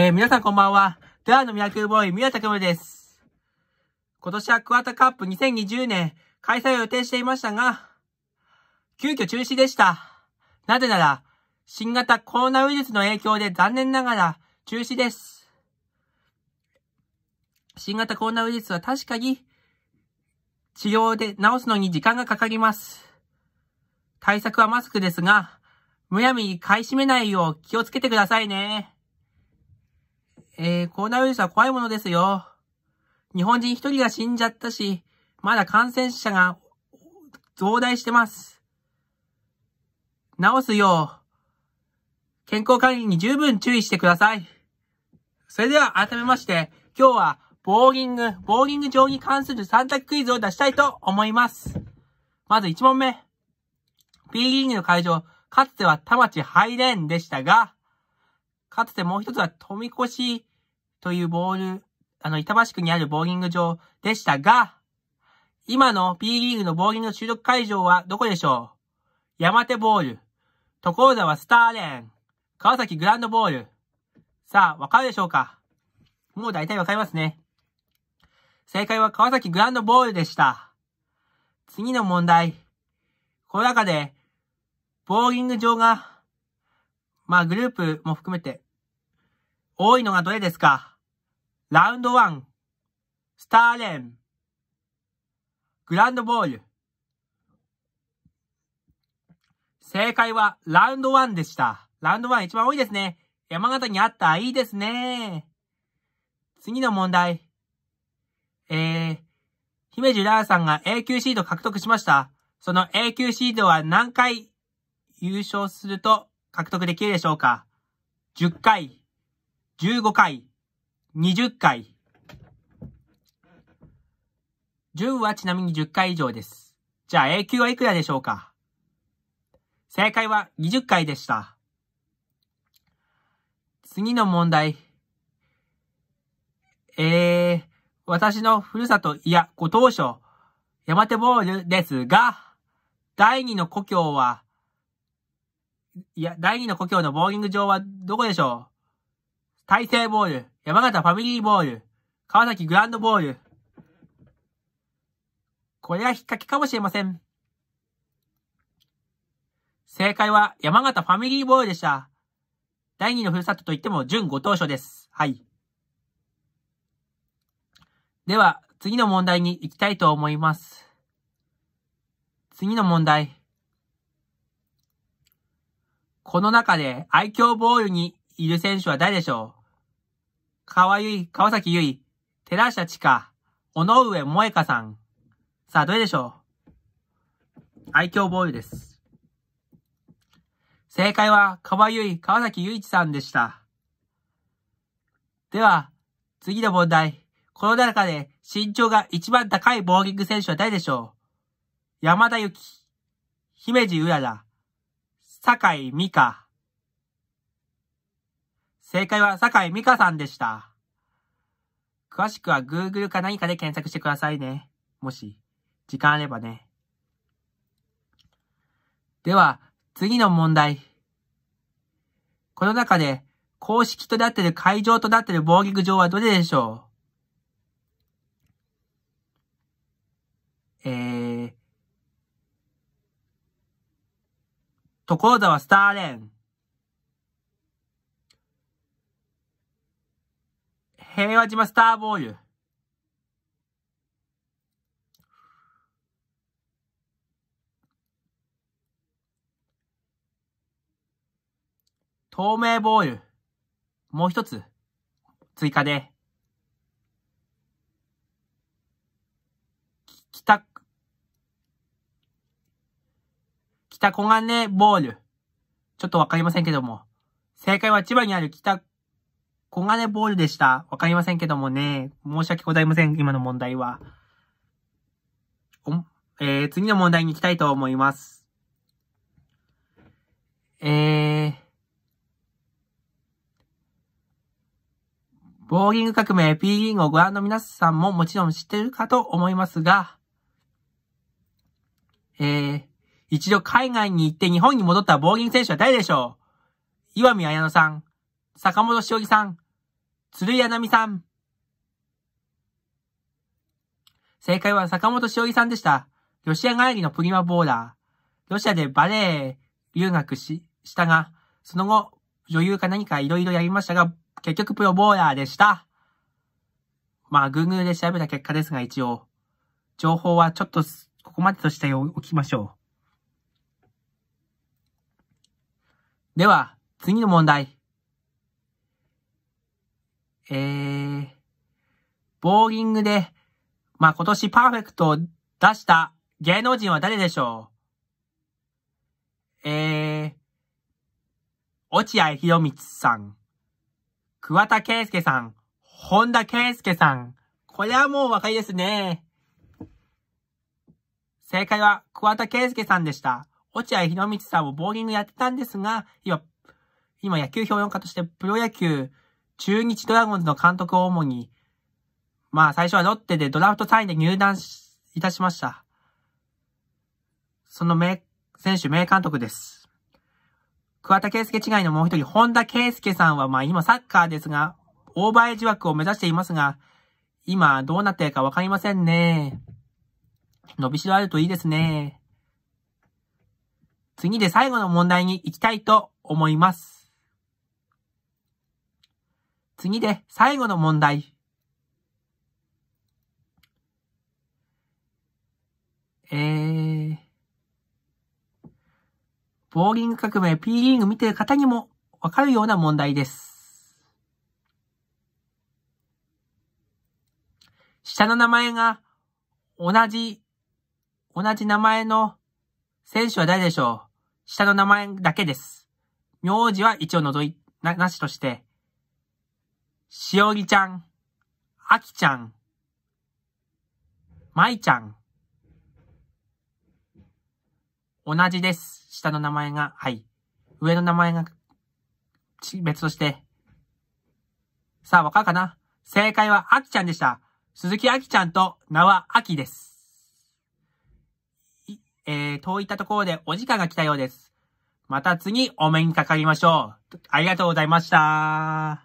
えー、皆さんこんばんは。ドアのミラクルボーイ、宮田くむです。今年はクワタカップ2020年開催を予定していましたが、急遽中止でした。なぜなら、新型コロナウイルスの影響で残念ながら中止です。新型コロナウイルスは確かに治療で治すのに時間がかかります。対策はマスクですが、むやみに買い占めないよう気をつけてくださいね。えー、コロナウイルスは怖いものですよ。日本人一人が死んじゃったし、まだ感染者が増大してます。治すよう、健康管理に十分注意してください。それでは改めまして、今日はボーリング、ボーリング場に関する3択クイズを出したいと思います。まず1問目。B リーグの会場、かつては田町ハイレーンでしたが、かつてもう一つは富越というボール、あの、板橋区にあるボーリング場でしたが、今の P リーグのボーリングの収録会場はどこでしょう山手ボール、所沢スターレン、川崎グランドボール。さあ、わかるでしょうかもう大体わかりますね。正解は川崎グランドボールでした。次の問題。この中で、ボーリング場が、まあグループも含めて、多いのがどれですかラウンド1、スターレン、グランドボール。正解はラウンド1でした。ラウンド1一番多いですね。山形にあった。いいですね。次の問題。えー、姫路ラーさんが A 級シード獲得しました。その A 級シードは何回優勝すると獲得できるでしょうか ?10 回、15回、20回。10はちなみに10回以上です。じゃあ A 級はいくらでしょうか正解は20回でした。次の問題。えー、私のふるさと、いや、ご当所、山手ボールですが、第二の故郷は、いや、第二の故郷のボーリング場はどこでしょう大西ボール。山形ファミリーボール、川崎グランドボール。これは引っ掛けかもしれません。正解は山形ファミリーボールでした。第二のふるさとといっても準ご当所です。はい。では、次の問題に行きたいと思います。次の問題。この中で愛嬌ボールにいる選手は誰でしょう川ゆい、川崎ゆい、寺下千佳、尾上萌香さん。さあ、どれでしょう愛嬌ボーイです。正解は、川ゆい、川崎ゆいちさんでした。では、次の問題。この中で身長が一番高いボーギング選手は誰でしょう山田ゆき、姫路うらら、酒井美香。正解は坂井美香さんでした。詳しくは Google か何かで検索してくださいね。もし、時間あればね。では、次の問題。この中で、公式となっている会場となっている防撃場はどれでしょうえー、所沢スターレン。平和島スターボーイ透明ボール。もう一つ。追加で。北、北小金ボール。ちょっとわかりませんけども。正解は千葉にある北小金ボールでした。わかりませんけどもね。申し訳ございません、今の問題は。お、えー、次の問題に行きたいと思います。えー、ボーリング革命 P リーグをご覧の皆さんももちろん知ってるかと思いますが、えー、一度海外に行って日本に戻ったボーリング選手は誰でしょう岩見彩乃さん、坂本しおりさん、鶴やな美さん。正解は坂本しおりさんでした。ロシア帰りのプリマボーラー。ロシアでバレエ留学し、したが、その後、女優か何かいろいろやりましたが、結局プロボーラーでした。まあ、Google で調べた結果ですが、一応、情報はちょっと、ここまでとしておきましょう。では、次の問題。えー、ボーリングで、まあ、今年パーフェクトを出した芸能人は誰でしょうえー、落合博光さん、桑田圭介さん、本田圭介さん。これはもうわかりですね。正解は桑田圭介さんでした。落合博光さんもボーリングやってたんですが、今、今野球評論家としてプロ野球、中日ドラゴンズの監督を主に、まあ最初はロッテでドラフト3位で入団いたしました。その名、選手名監督です。桑田圭介違いのもう一人、本田圭介さんはまあ今サッカーですが、オーバーエイジ枠を目指していますが、今どうなってるかわかりませんね。伸びしろあるといいですね。次で最後の問題に行きたいと思います。次で最後の問題。えー、ボーリング革命 P リーグ見てる方にもわかるような問題です。下の名前が同じ、同じ名前の選手は誰でしょう下の名前だけです。名字は一応除い、な、なしとして。しおりちゃん、あきちゃん、まいちゃん。同じです。下の名前が、はい。上の名前が、別として。さあ、わかるかな正解は、あきちゃんでした。鈴木あきちゃんと名はあきです。えー、といったところでお時間が来たようです。また次お目にかかりましょう。ありがとうございました。